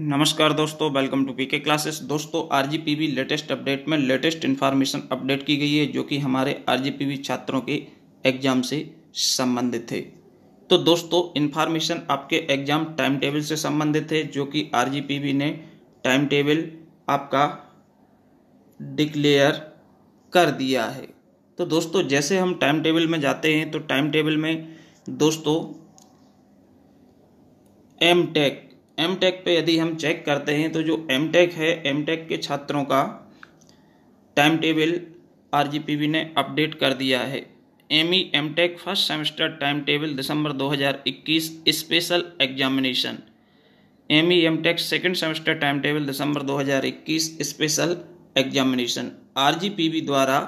नमस्कार दोस्तों welcome to PK classes दोस्तों आरजीपीवी लेटेस्ट अपडेट में लेटेस्ट इन्फॉर्मेशन अपडेट की गई है जो कि हमारे आरजीपीवी छात्रों के एग्जाम से संबंधित है तो दोस्तों इन्फॉर्मेशन आपके एग्जाम टाइम टेबल से संबंधित है जो कि आरजीपीवी ने टाइम टेबल आपका डिक्लेयर कर दिया है तो दोस्तों जैसे हम टाइम टेबल में जाते हैं तो टाइम टेबल में दोस्तों एम टेक एम टेक पर यदि हम चेक करते हैं तो जो एम टेक है एम टेक के छात्रों का टाइम टेबल आरजीपीबी ने अपडेट कर दिया है M E M tech first semester time table December 2021 special examination M E M tech second semester time table December 2021 special examination RGPV द्वारा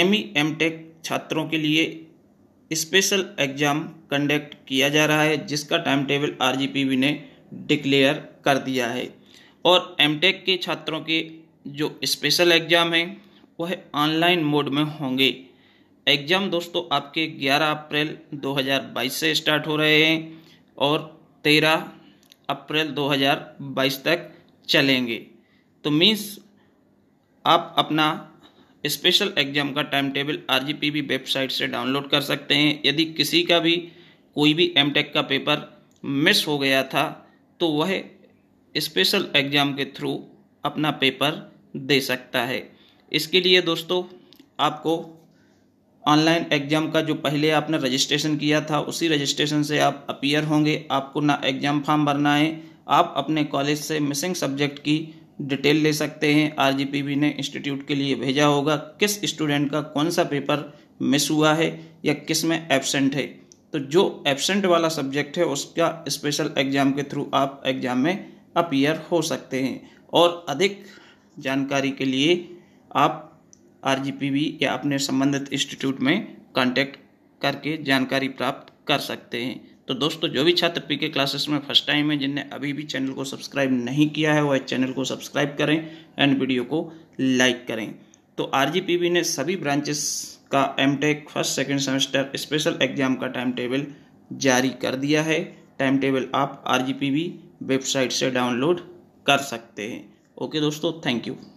एम ई एम टेक छात्रों के लिए स्पेशल एग्ज़ाम कंडक्ट किया जा रहा है जिसका टाइम टेबल आर ने डिक्लेयर कर दिया है और एम के छात्रों के जो स्पेशल एग्ज़ाम हैं वह ऑनलाइन मोड में होंगे एग्ज़ाम दोस्तों आपके 11 अप्रैल 2022 से स्टार्ट हो रहे हैं और 13 अप्रैल 2022 तक चलेंगे तो मीन्स आप अपना स्पेशल एग्जाम का टाइम टेबल आरजीपीबी वेबसाइट से डाउनलोड कर सकते हैं यदि किसी का भी कोई भी एम का पेपर मिस हो गया था तो वह स्पेशल एग्ज़ाम के थ्रू अपना पेपर दे सकता है इसके लिए दोस्तों आपको ऑनलाइन एग्ज़ाम का जो पहले आपने रजिस्ट्रेशन किया था उसी रजिस्ट्रेशन से आप अपीयर होंगे आपको ना एग्ज़ाम फॉर्म भरना है आप अपने कॉलेज से मिसिंग सब्जेक्ट की डिटेल ले सकते हैं आर ने इंस्टीट्यूट के लिए भेजा होगा किस स्टूडेंट का कौन सा पेपर मिस हुआ है या किस में एबसेंट है तो जो एबसेंट वाला सब्जेक्ट है उसका स्पेशल एग्ज़ाम के थ्रू आप एग्ज़ाम में अपीयर हो सकते हैं और अधिक जानकारी के लिए आप आर या अपने संबंधित इंस्टीट्यूट में कांटेक्ट करके जानकारी प्राप्त कर सकते हैं तो दोस्तों जो भी छात्र पी के क्लासेस में फर्स्ट टाइम है जिनने अभी भी चैनल को सब्सक्राइब नहीं किया है वह चैनल को सब्सक्राइब करें एंड वीडियो को लाइक करें तो आर ने सभी ब्रांचेस का M tech first second semester special exam का टाइम टेबल जारी कर दिया है टाइम टेबल आप आर वेबसाइट से डाउनलोड कर सकते हैं ओके दोस्तों थैंक यू